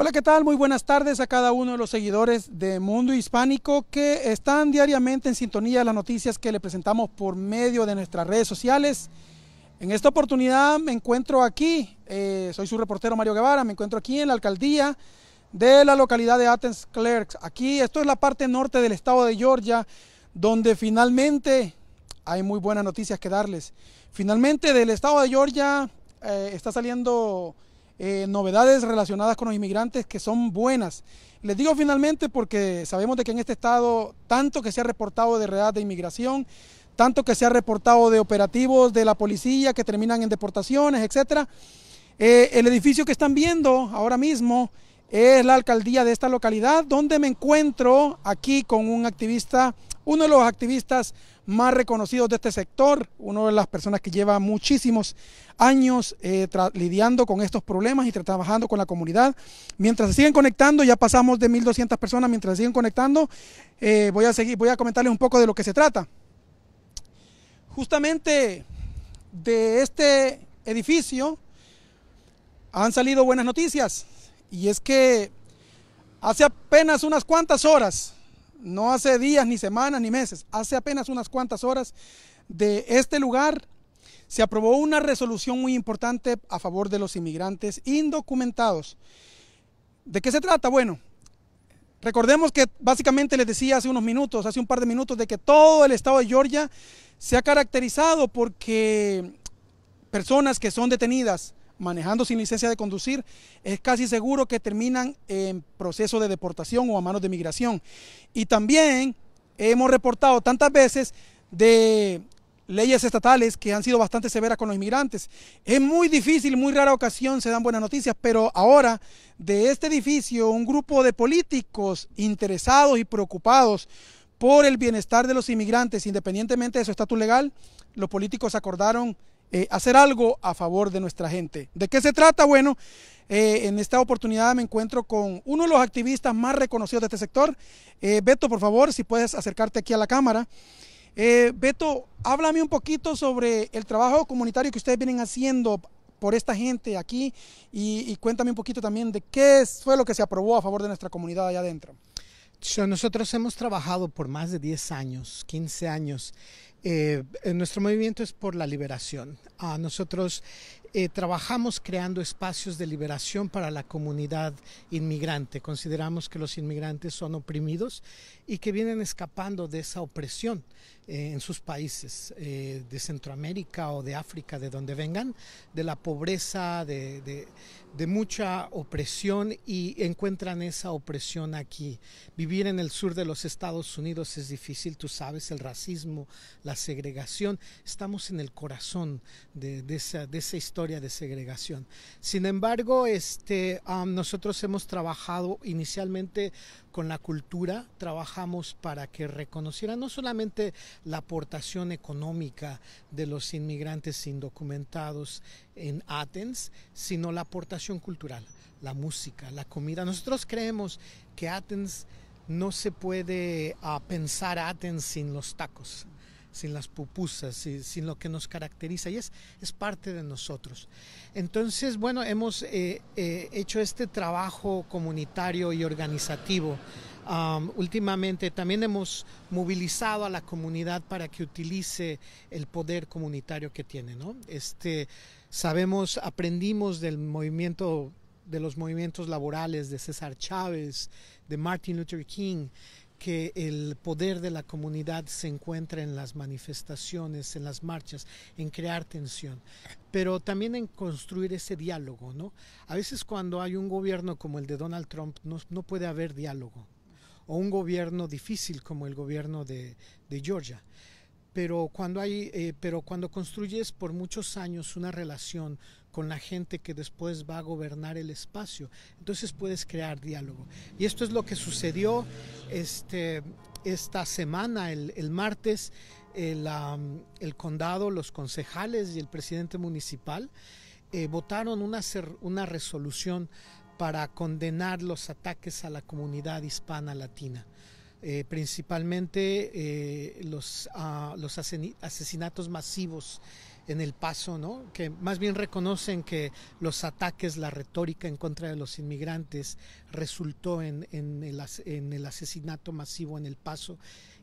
Hola, ¿qué tal? Muy buenas tardes a cada uno de los seguidores de Mundo Hispánico que están diariamente en sintonía de las noticias que le presentamos por medio de nuestras redes sociales. En esta oportunidad me encuentro aquí, eh, soy su reportero Mario Guevara, me encuentro aquí en la alcaldía de la localidad de Athens Clerks. Aquí, esto es la parte norte del estado de Georgia, donde finalmente hay muy buenas noticias que darles. Finalmente del estado de Georgia eh, está saliendo eh, novedades relacionadas con los inmigrantes que son buenas. Les digo finalmente porque sabemos de que en este estado tanto que se ha reportado de redadas de inmigración, tanto que se ha reportado de operativos de la policía que terminan en deportaciones, etc. Eh, el edificio que están viendo ahora mismo es la alcaldía de esta localidad, donde me encuentro aquí con un activista, uno de los activistas más reconocidos de este sector, uno de las personas que lleva muchísimos años eh, lidiando con estos problemas y trabajando con la comunidad. Mientras se siguen conectando, ya pasamos de 1.200 personas, mientras se siguen conectando, eh, voy, a seguir, voy a comentarles un poco de lo que se trata. Justamente de este edificio han salido buenas noticias y es que hace apenas unas cuantas horas no hace días, ni semanas, ni meses, hace apenas unas cuantas horas de este lugar, se aprobó una resolución muy importante a favor de los inmigrantes indocumentados. ¿De qué se trata? Bueno, recordemos que básicamente les decía hace unos minutos, hace un par de minutos, de que todo el estado de Georgia se ha caracterizado porque personas que son detenidas manejando sin licencia de conducir, es casi seguro que terminan en proceso de deportación o a manos de migración. Y también hemos reportado tantas veces de leyes estatales que han sido bastante severas con los inmigrantes. Es muy difícil, muy rara ocasión se dan buenas noticias, pero ahora de este edificio un grupo de políticos interesados y preocupados por el bienestar de los inmigrantes, independientemente de su estatus legal, los políticos acordaron eh, hacer algo a favor de nuestra gente. ¿De qué se trata? Bueno, eh, en esta oportunidad me encuentro con uno de los activistas más reconocidos de este sector. Eh, Beto, por favor, si puedes acercarte aquí a la cámara. Beto, háblame un poquito sobre el trabajo comunitario que ustedes vienen haciendo por esta gente aquí y, y cuéntame un poquito también de qué fue lo que se aprobó a favor de nuestra comunidad allá adentro. Nosotros hemos trabajado por más de 10 años, 15 años, eh, nuestro movimiento es por la liberación nosotros eh, trabajamos creando espacios de liberación para la comunidad inmigrante. Consideramos que los inmigrantes son oprimidos y que vienen escapando de esa opresión eh, en sus países eh, de Centroamérica o de África, de donde vengan, de la pobreza, de, mucha opresión y encuentran esa opresión aquí. Vivir en el sur de los Estados Unidos es difícil, tú sabes, el racismo, la segregación. Estamos en el corazón de, esa, de esa, historia de segregación. Sin embargo, este, um, nosotros hemos trabajado inicialmente con la cultura, trabajamos para que reconociera no solamente la aportación económica de los inmigrantes indocumentados en Athens, sino la aportación cultural, la música, la comida. Nosotros creemos que Athens no se puede ah, pensar Athens sin los tacos sin las pupusas, sin, lo que nos caracteriza y es, es parte de nosotros. Entonces, bueno, hemos eh, eh, hecho este trabajo comunitario y organizativo. últimamente también hemos movilizado a la comunidad para que utilice el poder comunitario que tiene, ¿no? Este, sabemos, aprendimos del movimiento de los movimientos laborales de César Chávez, de Martin Luther King, que el poder de la comunidad se encuentra en las manifestaciones, en las marchas, en crear tensión, pero también en construir ese diálogo, ¿no? A veces cuando hay un gobierno como el de Donald Trump no, puede haber diálogo, o un gobierno difícil como el gobierno de, Georgia. Pero cuando, hay, eh, pero cuando construyes por muchos años una relación con la gente que después va a gobernar el espacio. Entonces puedes crear diálogo. Y esto es lo que sucedió este, esta semana, el, martes, el, condado, los concejales y el presidente municipal eh, votaron una, una resolución para condenar los ataques a la comunidad hispana latina. Eh, principalmente eh, los, ah, los asesinatos masivos en El Paso, ¿no? que más bien reconocen que los ataques, la retórica en contra de los inmigrantes resultó en, el, asesinato masivo en El Paso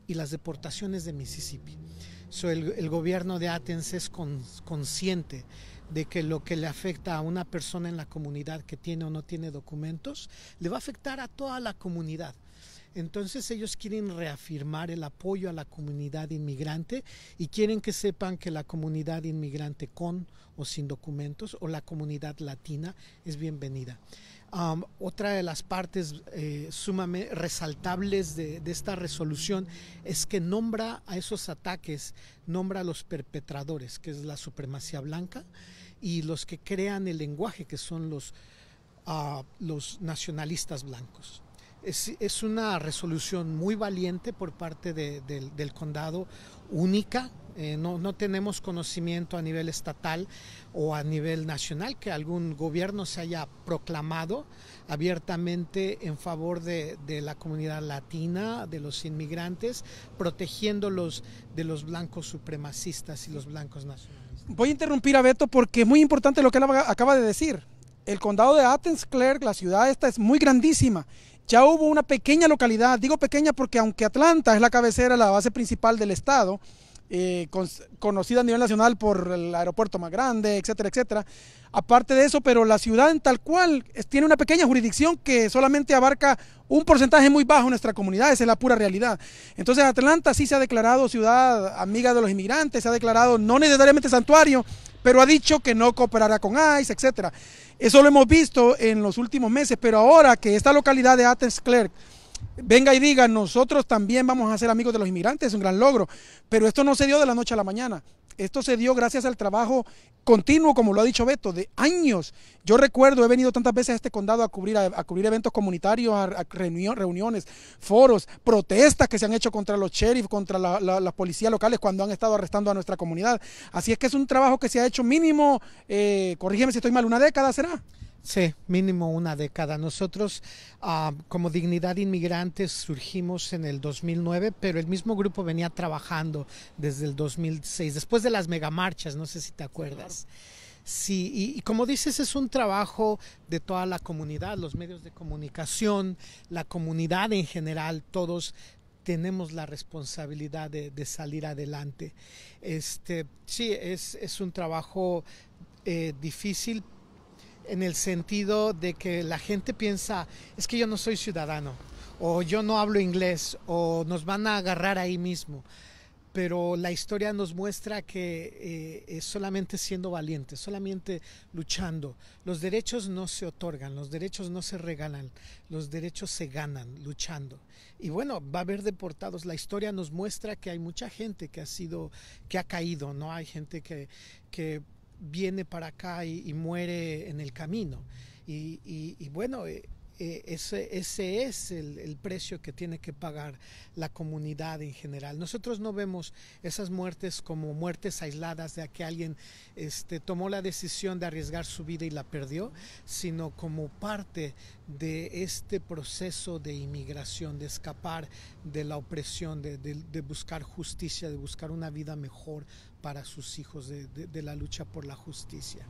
y las deportaciones de Mississippi. el, gobierno de Athens es consciente de que lo que le afecta a una persona en la comunidad que tiene o no tiene documentos, le va a afectar a toda la comunidad. Entonces ellos quieren reafirmar el apoyo a la comunidad inmigrante y quieren que sepan que la comunidad inmigrante con o sin documentos o la comunidad latina es bienvenida. Um, otra de las partes eh, sumamente resaltables de, esta resolución es que nombra a esos ataques, nombra a los perpetradores, que es la supremacía blanca, y los que crean el lenguaje, que son los, ah, los nacionalistas blancos es, una resolución muy valiente por parte del, condado, única, eh, no, tenemos conocimiento a nivel estatal o a nivel nacional que algún gobierno se haya proclamado abiertamente en favor de, la comunidad latina, de los inmigrantes, protegiéndolos de los blancos supremacistas y los blancos nacionales Voy a interrumpir a Beto porque es muy importante lo que él acaba de decir. El condado de Athens, Clerk, la ciudad esta es muy grandísima ya hubo una pequeña localidad, digo pequeña porque aunque Atlanta es la cabecera, la base principal del estado, eh, conocida a nivel nacional por el aeropuerto más grande, etcétera, etcétera. Aparte de eso, pero la ciudad en tal cual tiene una pequeña jurisdicción que solamente abarca un porcentaje muy bajo en nuestra comunidad, esa es la pura realidad. Entonces Atlanta sí se ha declarado ciudad amiga de los inmigrantes, se ha declarado no necesariamente santuario, pero ha dicho que no cooperará con ICE, etc. Eso lo hemos visto en los últimos meses, pero ahora que esta localidad de Athens Clerk venga y diga, nosotros también vamos a ser amigos de los inmigrantes, es un gran logro, pero esto no se dio de la noche a la mañana esto se dio gracias al trabajo continuo, como lo ha dicho Beto, de años. Yo recuerdo, he venido tantas veces a este condado a cubrir, a, cubrir eventos comunitarios, reuniones, foros, protestas que se han hecho contra los sheriffs, contra las policías locales cuando han estado arrestando a nuestra comunidad. Así es que es un trabajo que se ha hecho mínimo, eh, corrígeme si estoy mal, una década será. Sí, mínimo una década. Nosotros ah, como Dignidad Inmigrantes surgimos en el 2009, pero el mismo grupo venía trabajando desde el 2006, después de las megamarchas, no sé si te acuerdas. Sí, y, como dices, es un trabajo de toda la comunidad, los medios de comunicación, la comunidad en general, todos tenemos la responsabilidad de, salir adelante. Este, sí, es, es un trabajo eh, difícil, en el sentido de que la gente piensa, es que yo no soy ciudadano, o yo no hablo inglés, o nos van a agarrar ahí mismo. Pero la historia nos muestra que eh, es solamente siendo valiente solamente luchando. Los derechos no se otorgan, los derechos no se regalan, los derechos se ganan luchando. Y bueno, va a haber deportados. La historia nos muestra que hay mucha gente que ha sido, que ha caído, ¿no? Hay gente que, que viene para acá y, muere en el camino. Y, y bueno, eh, eh, ese, ese, es el, precio que tiene que pagar la comunidad en general. Nosotros no vemos esas muertes como muertes aisladas de que alguien este, tomó la decisión de arriesgar su vida y la perdió, sino como parte de este proceso de inmigración, de escapar de la opresión, de, buscar justicia, de buscar una vida mejor para sus hijos, de, de la lucha por la justicia.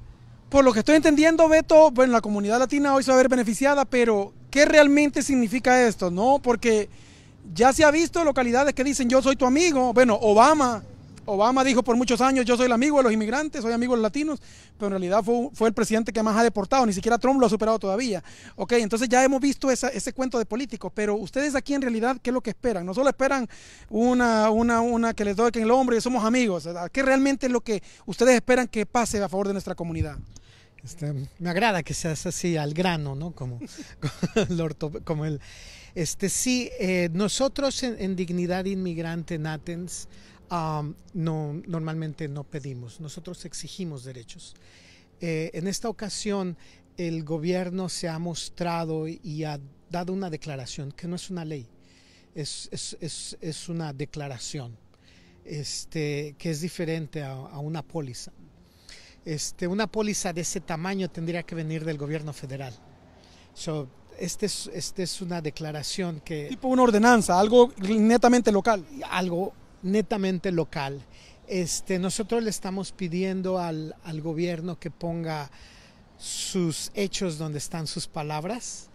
Por lo que estoy entendiendo, Beto, bueno, la comunidad latina hoy se va a ver beneficiada, pero ¿qué realmente significa esto? No, porque ya se ha visto localidades que dicen yo soy tu amigo, bueno, Obama Obama dijo por muchos años, yo soy el amigo de los inmigrantes, soy amigo de los latinos, pero en realidad fue, fue el presidente que más ha deportado, ni siquiera Trump lo ha superado todavía. Ok, entonces ya hemos visto ese cuento de político pero ustedes aquí en realidad, ¿qué es lo que esperan? No solo esperan una, una, una que les doy en el hombre y somos amigos, ¿qué realmente es lo que ustedes esperan que pase a favor de nuestra comunidad? Este, me agrada que seas así al grano, ¿no? Como, como el, este sí, eh, nosotros en, Dignidad Inmigrante en Athens no, normalmente no pedimos, nosotros exigimos derechos. Eh, en esta ocasión el gobierno se ha mostrado y ha dado una declaración que no es una ley, es, una declaración este, que es diferente a, una póliza. Este, una póliza de ese tamaño tendría que venir del gobierno federal. So, este este es una declaración que... Tipo una ordenanza, algo netamente local. Algo netamente local. Este, nosotros le estamos pidiendo al, gobierno que ponga sus hechos donde están sus palabras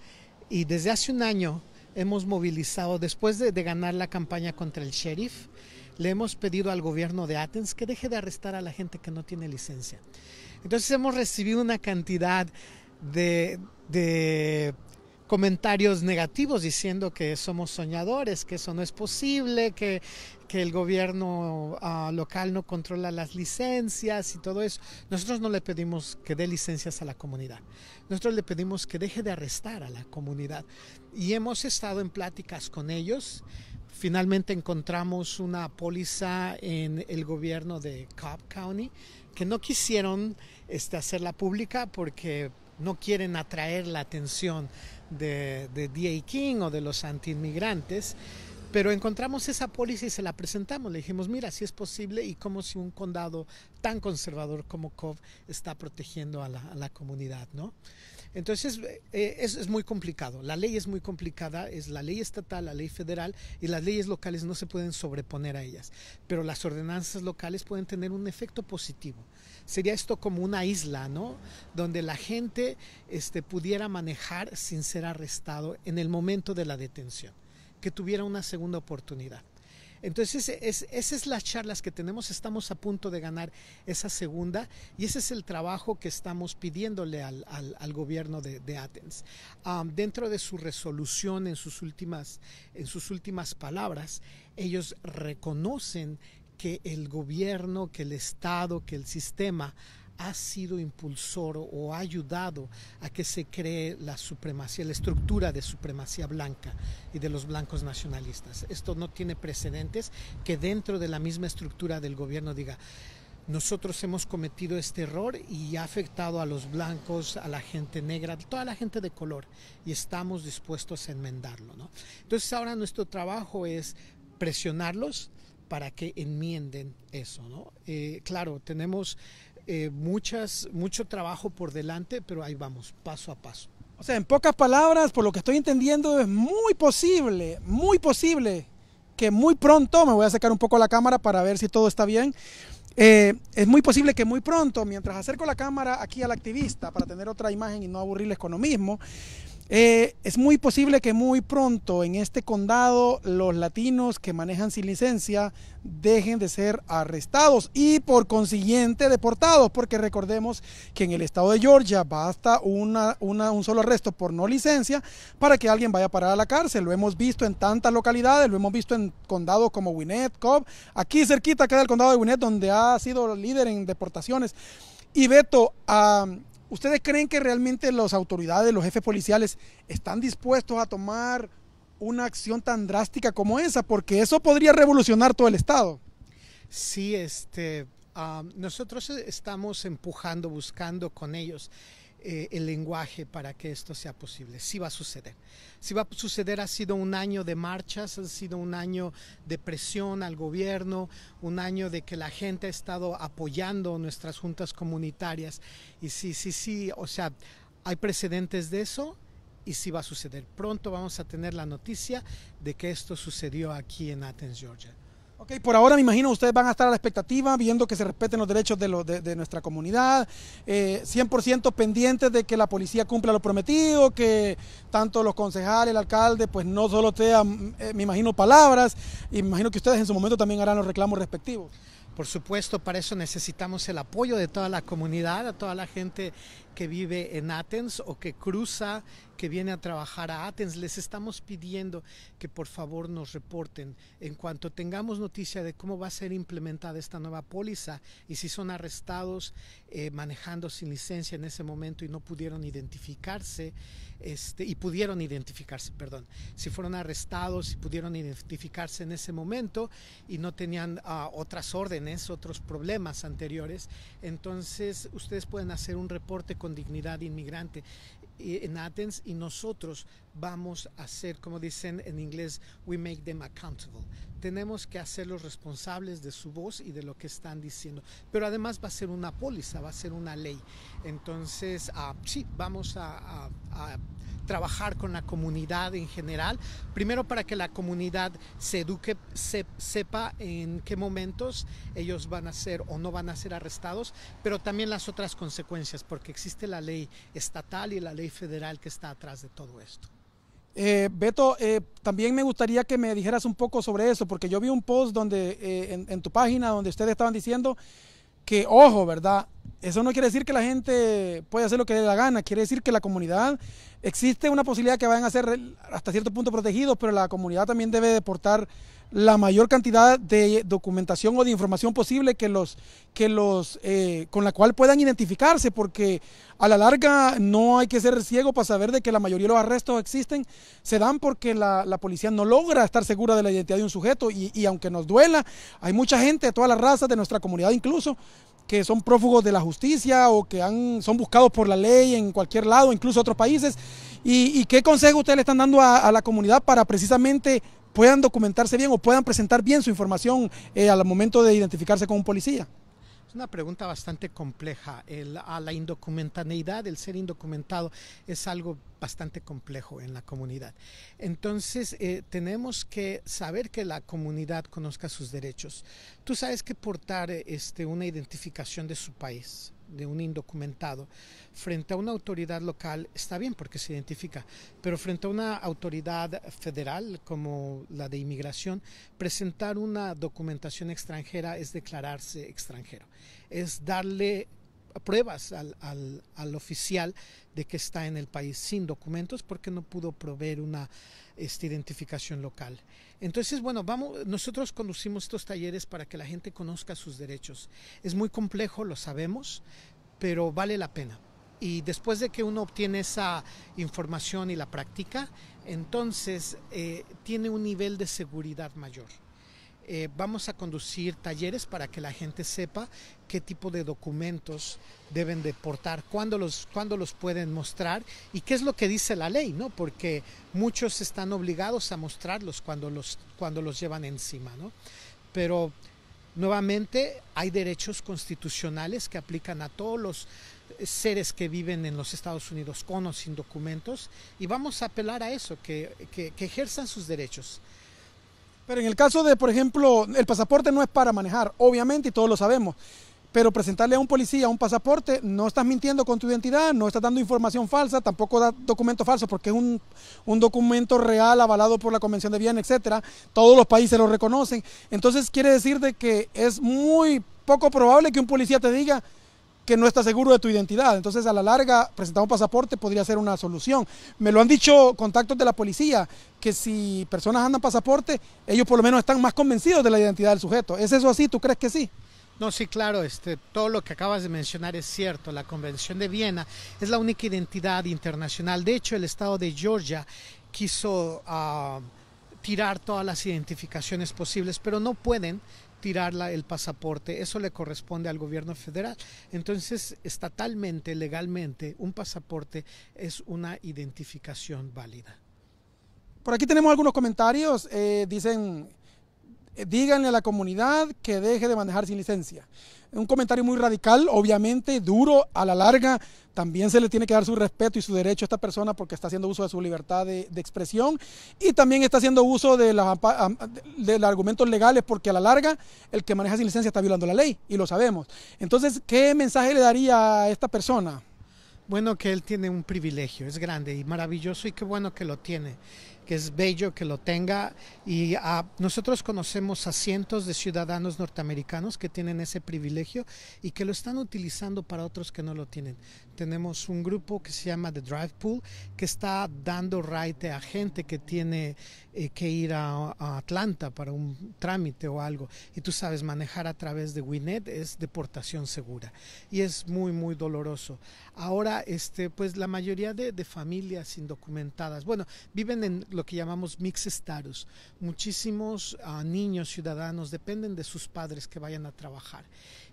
y desde hace un año hemos movilizado, después de, ganar la campaña contra el sheriff, le hemos pedido al gobierno de Athens que deje de arrestar a la gente que no tiene licencia. Entonces hemos recibido una cantidad de, de comentarios negativos diciendo que somos soñadores, que eso no es posible, que, el gobierno ah, local no controla las licencias y todo eso. Nosotros no le pedimos que dé licencias a la comunidad. Nosotros le pedimos que deje de arrestar a la comunidad. Y hemos estado en pláticas con ellos. Finalmente encontramos una póliza en el gobierno de Cobb County que no quisieron este, hacerla pública porque no quieren atraer la atención de, de D.A. King o de los antiinmigrantes pero encontramos esa póliza y se la presentamos. Le dijimos, mira, si es posible y como si un condado tan conservador como Cov está protegiendo a la, comunidad, ¿no? Entonces, eh, eh, es, muy complicado. La ley es muy complicada, es la ley estatal, la ley federal y las leyes locales no se pueden sobreponer a ellas. Pero las ordenanzas locales pueden tener un efecto positivo. Sería esto como una isla, ¿no? Donde la gente este, pudiera manejar sin ser arrestado en el momento de la detención que tuviera una segunda oportunidad. Entonces, esas son las charlas que tenemos, estamos a punto de ganar esa segunda y ese es el trabajo que estamos pidiéndole al, gobierno de, de Athens. Ah, dentro de su resolución, en sus, últimas, en sus últimas palabras, ellos reconocen que el gobierno, que el Estado, que el sistema ha sido impulsor o ha ayudado a que se cree la supremacía, la estructura de supremacía blanca y de los blancos nacionalistas. Esto no tiene precedentes que dentro de la misma estructura del gobierno diga, nosotros hemos cometido este error y ha afectado a los blancos, a la gente negra, toda la gente de color y estamos dispuestos a enmendarlo. ¿no? Entonces ahora nuestro trabajo es presionarlos para que enmienden eso. ¿no? Eh, claro, tenemos eh, muchas, mucho trabajo por delante, pero ahí vamos, paso a paso. O sea, en pocas palabras, por lo que estoy entendiendo, es muy posible, muy posible que muy pronto, me voy a sacar un poco la cámara para ver si todo está bien, eh, es muy posible que muy pronto, mientras acerco la cámara aquí al activista para tener otra imagen y no aburrirles con lo mismo, eh, es muy posible que muy pronto en este condado los latinos que manejan sin licencia dejen de ser arrestados y por consiguiente deportados, porque recordemos que en el estado de Georgia basta una, un solo arresto por no licencia para que alguien vaya a parar a la cárcel. Lo hemos visto en tantas localidades, lo hemos visto en condados como Winnet, Cobb, aquí cerquita queda el condado de Winnet donde ha sido líder en deportaciones. Y Beto, a... ¿Ustedes creen que realmente las autoridades, los jefes policiales, están dispuestos a tomar una acción tan drástica como esa? Porque eso podría revolucionar todo el Estado. Sí, este, ah, nosotros estamos empujando, buscando con ellos. Eh, el lenguaje para que esto sea posible. Sí va a suceder. Sí va a suceder, ha sido un año de marchas, ha sido un año de presión al gobierno, un año de que la gente ha estado apoyando nuestras juntas comunitarias. Y sí, sí, sí, o sea, hay precedentes de eso y sí va a suceder. Pronto vamos a tener la noticia de que esto sucedió aquí en Athens, Georgia. Ok, por ahora me imagino ustedes van a estar a la expectativa, viendo que se respeten los derechos de, nuestra comunidad, 100% eh, pendientes de que la policía cumpla lo prometido, que tanto los concejales, el alcalde, pues no solo tean, mm, eh, me imagino, palabras, me imagino que ustedes en su momento también harán los reclamos respectivos. Por supuesto, para eso necesitamos el apoyo de toda la comunidad, a toda la gente que vive en Athens o que cruza, que viene a trabajar a Athens. Les estamos pidiendo que por favor nos reporten en cuanto tengamos noticia de cómo va a ser implementada esta nueva póliza y si son arrestados eh, manejando sin licencia en ese momento y no pudieron identificarse, este, y pudieron identificarse, perdón, si fueron arrestados y pudieron identificarse en ese momento y no tenían ah, otras órdenes, otros problemas anteriores, entonces ustedes pueden hacer un reporte con dignidad inmigrante eh, en Athens y nosotros vamos a hacer, como dicen en inglés, we make them accountable. Tenemos que hacerlos responsables de su voz y de lo que están diciendo. Pero además va a ser una póliza, va a ser una ley. Entonces, ah, sí, vamos a trabajar con la comunidad en general. Primero para que la comunidad se eduque, se, sepa en qué momentos ellos van a ser o no van a ser arrestados, pero también las otras consecuencias, porque existe la ley estatal y la ley federal que está atrás de todo esto. Eh, Beto, eh, también me gustaría que me dijeras un poco sobre eso, porque yo vi un post donde eh, en, tu página donde ustedes estaban diciendo que, ojo, ¿verdad? Eso no quiere decir que la gente puede hacer lo que dé la gana, quiere decir que la comunidad existe una posibilidad que vayan a ser hasta cierto punto protegidos, pero la comunidad también debe deportar la mayor cantidad de documentación o de información posible que los que los eh, con la cual puedan identificarse porque a la larga no hay que ser ciego para saber de que la mayoría de los arrestos existen se dan porque la, la policía no logra estar segura de la identidad de un sujeto y, y aunque nos duela hay mucha gente de todas las razas de nuestra comunidad incluso que son prófugos de la justicia o que han, son buscados por la ley en cualquier lado, incluso otros países. ¿Y, qué consejo ustedes le están dando a, la comunidad para precisamente puedan documentarse bien o puedan presentar bien su información eh, al momento de identificarse con un policía? Es una pregunta bastante compleja. a la indocumentaneidad, el ser indocumentado, es algo bastante complejo en la comunidad. Entonces, eh, tenemos que saber que la comunidad conozca sus derechos. Tú sabes que portar eh, este, una identificación de su país de un indocumentado frente a una autoridad local está bien porque se identifica, pero frente a una autoridad federal como la de inmigración, presentar una documentación extranjera es declararse extranjero, es darle pruebas al, oficial de que está en el país sin documentos porque no pudo proveer una este, identificación local. Entonces, bueno, vamos, nosotros conducimos estos talleres para que la gente conozca sus derechos. Es muy complejo, lo sabemos, pero vale la pena. Y después de que uno obtiene esa información y la práctica, entonces eh, tiene un nivel de seguridad mayor. Eh, vamos a conducir talleres para que la gente sepa qué tipo de documentos deben de portar, cuándo los, pueden mostrar y qué es lo que dice la ley, ¿no? Porque muchos están obligados a mostrarlos cuando los, cuando los llevan encima, Pero nuevamente hay derechos constitucionales que aplican a todos los seres que viven en los Estados Unidos con o sin documentos y vamos a apelar a eso, que, que ejerzan sus derechos pero en el caso de, por ejemplo, el pasaporte no es para manejar, obviamente, y todos lo sabemos. Pero presentarle a un policía un pasaporte, no estás mintiendo con tu identidad, no estás dando información falsa, tampoco da documento falso, porque es un, documento real avalado por la Convención de Viena, etcétera. Todos los países lo reconocen. Entonces quiere decir de que es muy poco probable que un policía te diga, que no estás seguro de tu identidad. Entonces, a la larga, presentar un pasaporte podría ser una solución. Me lo han dicho contactos de la policía, que si personas andan pasaporte, ellos por lo menos están más convencidos de la identidad del sujeto. ¿Es eso así? ¿Tú crees que sí? No, sí, claro, este, todo lo que acabas de mencionar es cierto. La Convención de Viena es la única identidad internacional. De hecho, el Estado de Georgia quiso ah, tirar todas las identificaciones posibles, pero no pueden tirarla el pasaporte, eso le corresponde al gobierno federal. Entonces, estatalmente, legalmente, un pasaporte es una identificación válida. Por aquí tenemos algunos comentarios. Eh, dicen, eh, díganle a la comunidad que deje de manejar sin licencia. Un comentario muy radical, obviamente, duro, a la larga. También se le tiene que dar su respeto y su derecho a esta persona porque está haciendo uso de su libertad de, expresión y también está haciendo uso de, de los argumentos legales porque a la larga el que maneja sin licencia está violando la ley y lo sabemos. Entonces, ¿qué mensaje le daría a esta persona? Bueno, que él tiene un privilegio, es grande y maravilloso y qué bueno que lo tiene es bello que lo tenga y ah, nosotros conocemos a cientos de ciudadanos norteamericanos que tienen ese privilegio y que lo están utilizando para otros que no lo tienen. Tenemos un grupo que se llama The Drive Pool que está dando right a gente que tiene eh, que ir a, Atlanta para un trámite o algo. Y tú sabes, manejar a través de Winnet es deportación segura y es muy, muy doloroso. Ahora, este, pues la mayoría de, de familias indocumentadas, bueno, viven en los que llamamos mix status. Muchísimos ah, niños ciudadanos dependen de sus padres que vayan a trabajar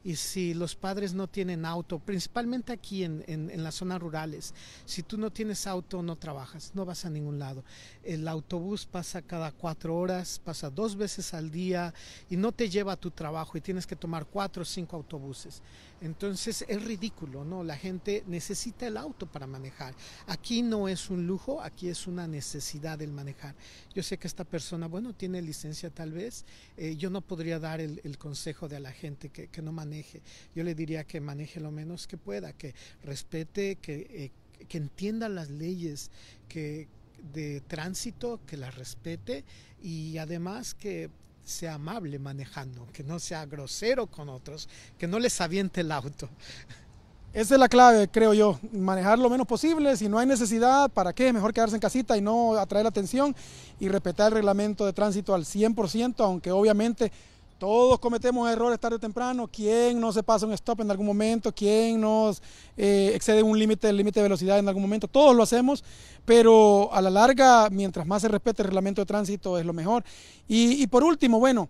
y si los padres no tienen auto, principalmente aquí en, en, en las zonas rurales, si tú no tienes auto no trabajas, no vas a ningún lado. El autobús pasa cada cuatro horas, pasa dos veces al día y no te lleva a tu trabajo y tienes que tomar cuatro o cinco autobuses. Entonces es ridículo, ¿no? La gente necesita el auto para manejar. Aquí no es un lujo, aquí es una necesidad el manejar. Yo sé que esta persona, bueno, tiene licencia tal vez, eh, yo no podría dar el, el consejo de a la gente que, que no maneja yo le diría que maneje lo menos que pueda, que respete, eh, que, entienda las leyes que, de tránsito, que las respete y además que sea amable manejando, que no sea grosero con otros, que no les aviente el auto. Esa es la clave, creo yo, manejar lo menos posible, si no hay necesidad, ¿para qué? Mejor quedarse en casita y no atraer la atención y respetar el reglamento de tránsito al 100%, aunque obviamente todos cometemos errores tarde o temprano. ¿Quién no se pasa un stop en algún momento? ¿Quién nos eh, excede un límite, el límite de velocidad en algún momento? Todos lo hacemos, pero a la larga, mientras más se respete el reglamento de tránsito, es lo mejor. y por último, bueno,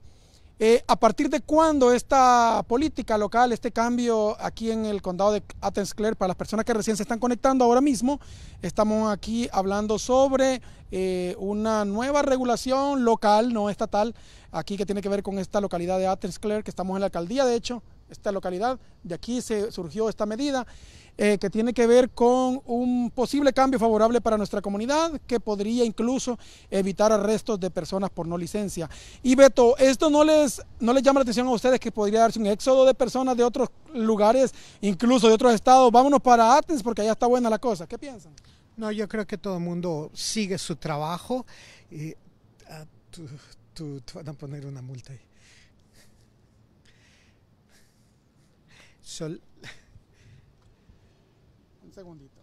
eh, ¿A partir de cuándo esta política local, este cambio aquí en el condado de Athens Clare, para las personas que recién se están conectando ahora mismo, estamos aquí hablando sobre eh, una nueva regulación local, no estatal, aquí que tiene que ver con esta localidad de Athens Clare, que estamos en la alcaldía, de hecho, esta localidad. De aquí se surgió esta medida eh, que tiene que ver con un posible cambio favorable para nuestra comunidad que podría incluso evitar arrestos de personas por no licencia. Y Beto, ¿esto no les, no les llama la atención a ustedes que podría darse un éxodo de personas de otros lugares, incluso de otros estados? Vámonos para Athens porque allá está buena la cosa. ¿Qué piensan? No, yo creo que todo el mundo sigue su trabajo y ah, tú, van a poner una multa ahí. Sol... Un segundito.